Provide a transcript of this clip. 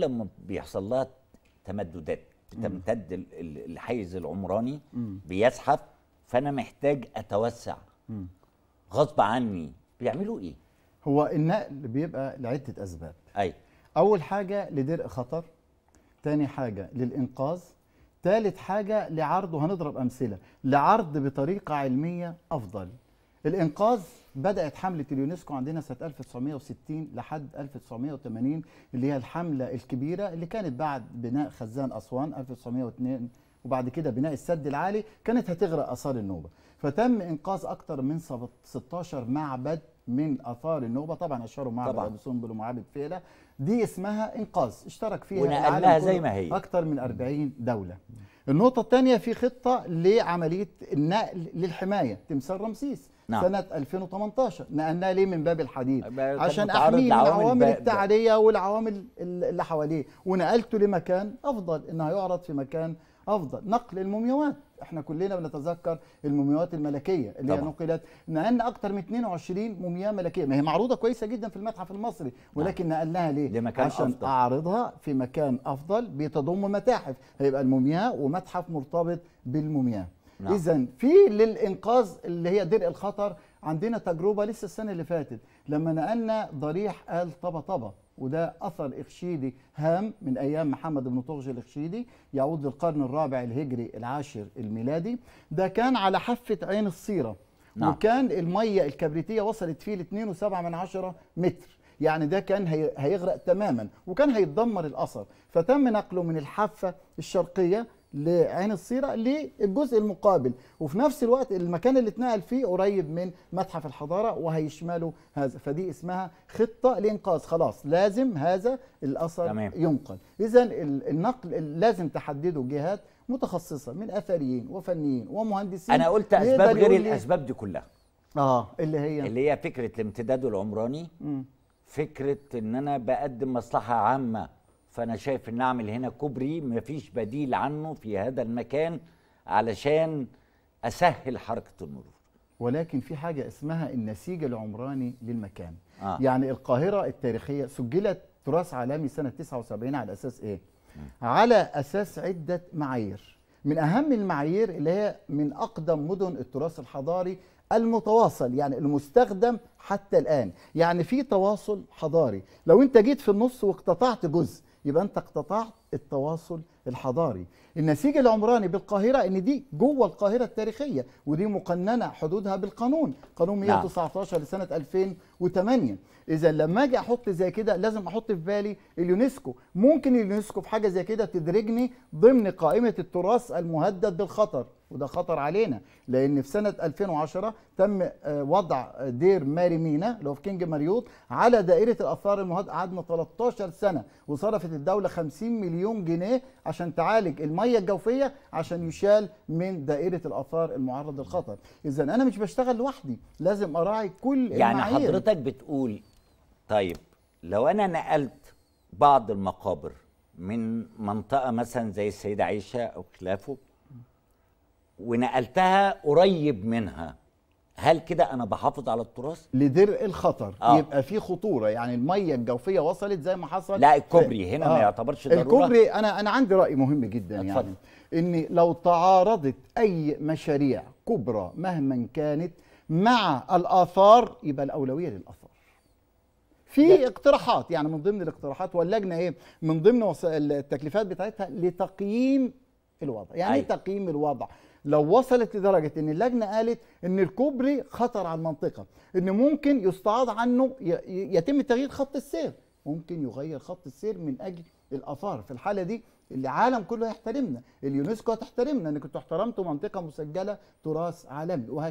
لما بيحصل لها تمددات بتمتد الحيز العمراني بيزحف فانا محتاج اتوسع غصب عني بيعملوا ايه هو النقل بيبقى لعده اسباب اي اول حاجه لدرء خطر ثاني حاجه للانقاذ ثالث حاجه لعرض وهنضرب امثله لعرض بطريقه علميه افضل الانقاذ بدات حمله اليونسكو عندنا سنه 1960 لحد 1980 اللي هي الحمله الكبيره اللي كانت بعد بناء خزان اسوان 1902 وبعد كده بناء السد العالي كانت هتغرق اثار النوبه فتم انقاذ اكثر من 16 معبد من اثار النوبه طبعا اشهروا معبد ابو سنبل ومعابد فيلا دي اسمها انقاذ اشترك فيها ونقلها زي ما هي اكثر من 40 دوله النقطه الثانيه في خطه لعمليه النقل للحمايه تمثال رمسيس نعم. سنه 2018 نقلناها ليه من باب الحديد عشان أحمي العوامل التعالية والعوامل اللي حواليه ونقلته لمكان افضل انه هيعرض في مكان افضل نقل المومياوات احنا كلنا بنتذكر المومياوات الملكيه اللي طبعا. هي نقلت نقلنا اكثر من 22 مومياء ملكيه ما هي معروضه كويسه جدا في المتحف المصري نعم. ولكن نعم. نقلناها ليه لمكان عشان أفضل. اعرضها في مكان افضل بتضم متاحف هيبقى المومياء ومتحف مرتبط بالمومياء نعم. اذا في للانقاذ اللي هي درء الخطر عندنا تجربه لسه السنه اللي فاتت لما نقلنا ضريح آل طبطبه وده اثر اخشيدي هام من ايام محمد بن طغج الاخشيدي يعود للقرن الرابع الهجري العاشر الميلادي ده كان على حافه عين الصيره نعم. وكان الميه الكبريتيه وصلت فيه ل 2.7 متر يعني ده كان هيغرق تماما وكان هيتدمر الاثر فتم نقله من الحافه الشرقيه لعين الصيره للجزء المقابل وفي نفس الوقت المكان اللي اتنقل فيه قريب من متحف الحضاره وهيشمله هذا فدي اسمها خطه لانقاذ خلاص لازم هذا الاثر تمام. ينقل اذا النقل لازم تحدده جهات متخصصه من اثريين وفنيين ومهندسين انا قلت اسباب غير الاسباب دي كلها اه اللي هي اللي هي فكره الامتداد العمراني م. فكره ان انا بقدم مصلحه عامه فأنا شايف إن أعمل هنا كوبري مفيش بديل عنه في هذا المكان علشان أسهل حركة المرور ولكن في حاجة اسمها النسيج العمراني للمكان آه. يعني القاهرة التاريخية سجلت تراث عالمي سنة 79 على أساس إيه؟ م. على أساس عدة معايير من أهم المعايير اللي هي من أقدم مدن التراث الحضاري المتواصل يعني المستخدم حتى الآن يعني في تواصل حضاري لو أنت جيت في النص واقتطعت جزء يبقى انت اقتطعت التواصل الحضاري النسيج العمراني بالقاهره ان دي جوه القاهره التاريخيه ودي مقننه حدودها بالقانون قانون 119 نعم. لسنه 2008 اذا لما اجي احط زي كده لازم احط في بالي اليونسكو ممكن اليونسكو في حاجه زي كده تدرجني ضمن قائمه التراث المهدد بالخطر وده خطر علينا لان في سنه 2010 تم آه، وضع دير ماري مينا اللي هو في كينج مريوط على دائره الاثار المهد قعدنا 13 سنه وصرفت الدوله 50 مليون جنيه عشان تعالج الميه الجوفيه عشان يشال من دائره الاثار المعرض للخطر اذا انا مش بشتغل لوحدي لازم اراعي كل يعني المعايير. حضرتك بتقول طيب لو انا نقلت بعض المقابر من منطقه مثلا زي السيده عائشه او خلافه ونقلتها قريب منها هل كده انا بحافظ على التراث لدرء الخطر آه. يبقى في خطوره يعني الميه الجوفيه وصلت زي ما حصل لا الكوبري آه. هنا آه. ما يعتبرش ضروره الكوبري انا انا عندي راي مهم جدا يعني. أتفضل. يعني ان لو تعارضت اي مشاريع كبرى مهما كانت مع الاثار يبقى الاولويه للاثار في اقتراحات يعني من ضمن الاقتراحات واللجنه ايه من ضمن التكليفات بتاعتها لتقييم الوضع يعني أيه. تقييم الوضع لو وصلت لدرجه ان اللجنه قالت ان الكوبري خطر على المنطقه ان ممكن يستعاض عنه يتم تغيير خط السير ممكن يغير خط السير من اجل الاثار في الحاله دي العالم كله يحترمنا اليونسكو هتحترمنا انك انتوا احترمتوا منطقه مسجله تراث عالمي